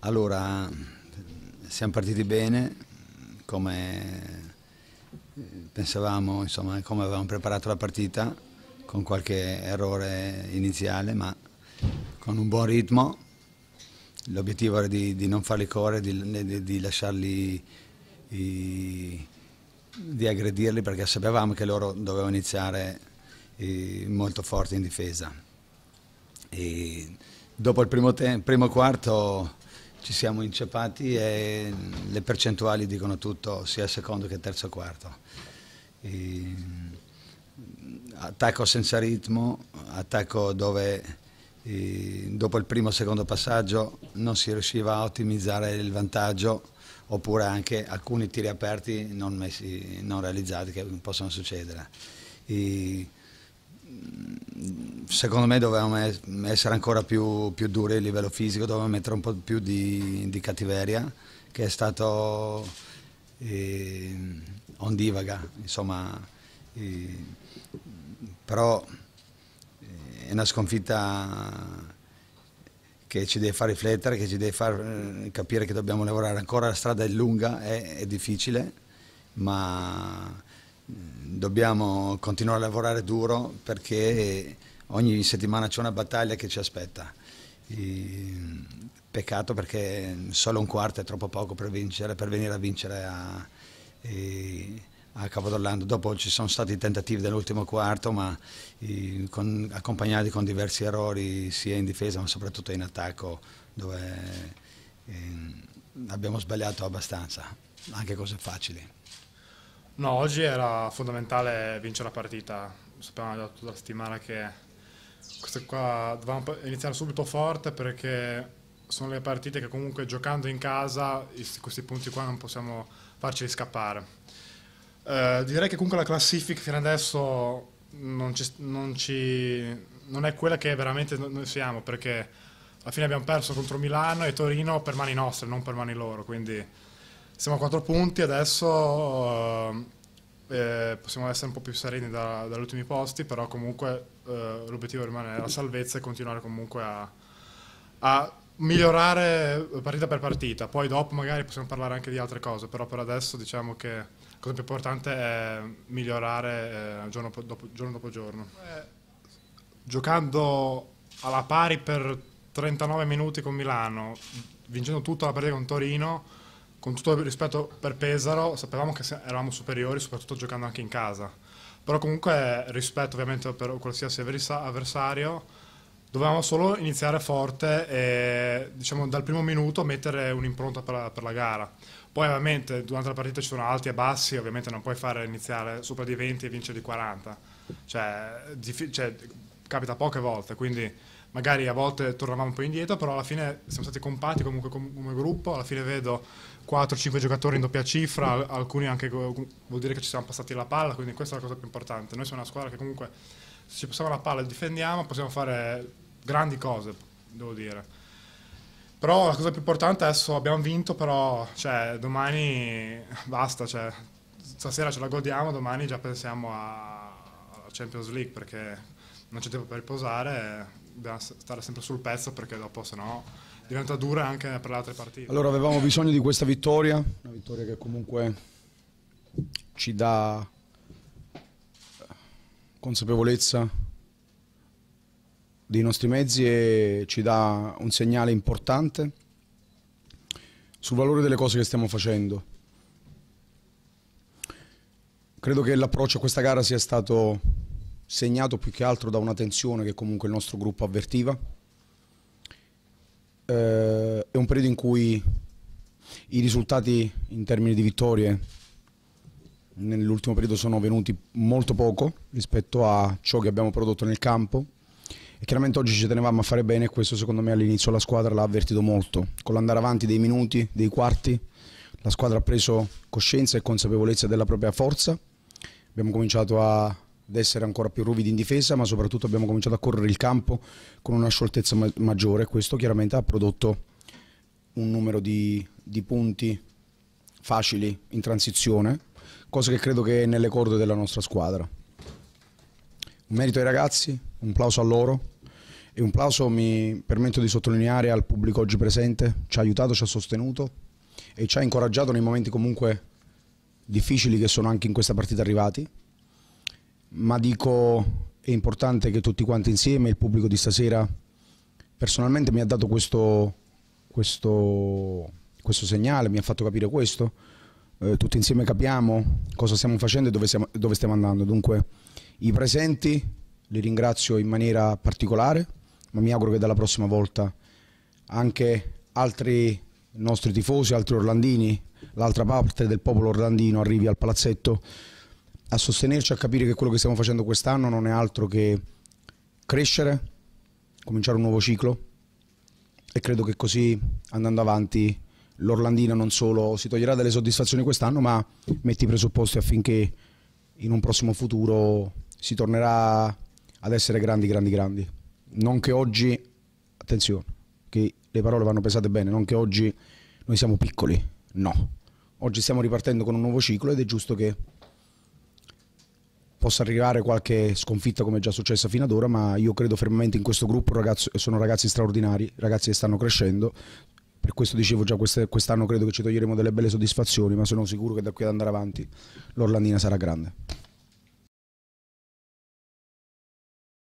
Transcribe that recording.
Allora, siamo partiti bene, come eh, pensavamo, insomma, come avevamo preparato la partita, con qualche errore iniziale, ma con un buon ritmo. L'obiettivo era di, di, non farli correre, di, di, di lasciarli, i, di aggredirli, perché sapevamo che loro dovevano iniziare i, eh, molto forti in difesa. E dopo il primo, te, primo quarto ci siamo inceppati e le percentuali dicono tutto, sia secondo che terzo quarto. E mm, attacco senza ritmo, attacco dove dopo il primo o secondo passaggio non si riusciva a ottimizzare il vantaggio oppure anche alcuni tiri aperti non, messi, non realizzati che possono succedere. E secondo me dovevamo essere ancora più, più, duri a livello fisico, dovevamo mettere un po' più di, di cattiveria, che è stato eh, ondivaga, insomma, ehm, eh, però è una sconfitta che ci deve far riflettere, che ci deve far eh, capire che dobbiamo lavorare ancora, la strada è lunga, è, è difficile, ma... Eh, dobbiamo continuare a lavorare duro perché ogni settimana c'è una battaglia che ci aspetta. peccato perché solo un quarto è troppo poco per, vincere, per venire a vincere a, a Capodorlando. Dopo ci sono stati tentativi dell'ultimo quarto, ma con, accompagnati con diversi errori sia in difesa ma soprattutto in attacco, dove abbiamo sbagliato abbastanza, anche cose facili. No, oggi era fondamentale vincere la partita. Sappiamo già tutta la settimana che questa qua dovevamo iniziare subito forte perché sono le partite che comunque giocando in casa questi punti qua non possiamo farceli scappare. Eh, direi che comunque la classifica fino adesso non, ci, non, ci, non è quella che veramente noi siamo perché alla fine abbiamo perso contro Milano e Torino per mani nostre, non per mani loro, quindi siamo a 4 punti adesso, eh, eh, possiamo essere un po' più sereni da, dagli ultimi posti, però comunque eh, l'obiettivo rimane la salvezza e continuare comunque a, a migliorare partita per partita. Poi dopo magari possiamo parlare anche di altre cose, però per adesso diciamo che la cosa più importante è migliorare eh, giorno, dopo, giorno, dopo, giorno eh. giocando alla pari per 39 minuti con Milano, vincendo tutta la partita con Torino, con tutto il rispetto per Pesaro, sapevamo che eravamo superiori, soprattutto giocando anche in casa. Però comunque rispetto ovviamente per qualsiasi avversario, dovevamo solo iniziare forte e diciamo dal primo minuto mettere un'impronta per la, per la gara. Poi ovviamente durante la partita ci sono alti e bassi, ovviamente non puoi fare iniziare sopra di 20 e vincere di 40. Cioè, cioè capita poche volte, quindi magari a volte tornavamo un po' indietro, però alla fine siamo stati compatti comunque come gruppo, alla fine vedo 4-5 giocatori in doppia cifra, alcuni anche vuol dire che ci siamo passati la palla, quindi questa è la cosa più importante. Noi siamo una squadra che comunque se ci passiamo la palla e difendiamo possiamo fare grandi cose, devo dire. Però la cosa più importante adesso abbiamo vinto, però cioè, domani basta, cioè, stasera ce la godiamo, domani già pensiamo alla Champions League perché non c'è tempo per riposare, dobbiamo stare sempre sul pezzo perché dopo sennò no, diventa dura anche per le altre partite. Allora avevamo bisogno di questa vittoria, una vittoria che comunque ci dà eh, consapevolezza dei nostri mezzi e ci dà un segnale importante sul valore delle cose che stiamo facendo. Credo che l'approccio a questa gara sia stato segnato più che altro da una tensione che comunque il nostro gruppo avvertiva. Eh, è un periodo in cui i risultati in termini di vittorie nell'ultimo periodo sono venuti molto poco rispetto a ciò che abbiamo prodotto nel campo e chiaramente oggi ci tenevamo a fare bene e questo secondo me all'inizio la squadra l'ha avvertito molto con l'andare avanti dei minuti, dei quarti la squadra ha preso coscienza e consapevolezza della propria forza abbiamo cominciato a ad essere ancora più ruvidi in difesa, ma soprattutto abbiamo cominciato a correre il campo con una scioltezza ma maggiore. Questo chiaramente ha prodotto un numero di, di, punti facili in transizione, cosa che credo che è nelle corde della nostra squadra. Un merito ai ragazzi, un plauso a loro e un plauso mi permetto di sottolineare al pubblico oggi presente, ci ha aiutato, ci ha sostenuto e ci ha incoraggiato nei momenti comunque difficili che sono anche in questa partita arrivati ma dico è importante che tutti quanti insieme, il pubblico di stasera, personalmente mi ha dato questo, questo, questo segnale, mi ha fatto capire questo, eh, tutti insieme capiamo cosa stiamo facendo e dove, siamo, dove stiamo andando. Dunque i presenti li ringrazio in maniera particolare, ma mi auguro che dalla prossima volta anche altri nostri tifosi, altri orlandini, l'altra parte del popolo orlandino arrivi al palazzetto a sostenerci, a capire che quello che stiamo facendo quest'anno non è altro che crescere, cominciare un nuovo ciclo e credo che così andando avanti l'Orlandina non solo si toglierà delle soddisfazioni quest'anno ma metti i presupposti affinché in un prossimo futuro si tornerà ad essere grandi, grandi, grandi. Non che oggi, attenzione, che le parole vanno pesate bene, non che oggi noi siamo piccoli, no. Oggi stiamo ripartendo con un nuovo ciclo ed è giusto che possa arrivare qualche sconfitta come è già successa fino ad ora, ma io credo fermamente in questo gruppo, ragazzo, sono ragazzi straordinari, ragazzi che stanno crescendo, per questo dicevo già quest'anno credo che ci toglieremo delle belle soddisfazioni, ma sono sicuro che da qui ad andare avanti l'Orlandina sarà grande.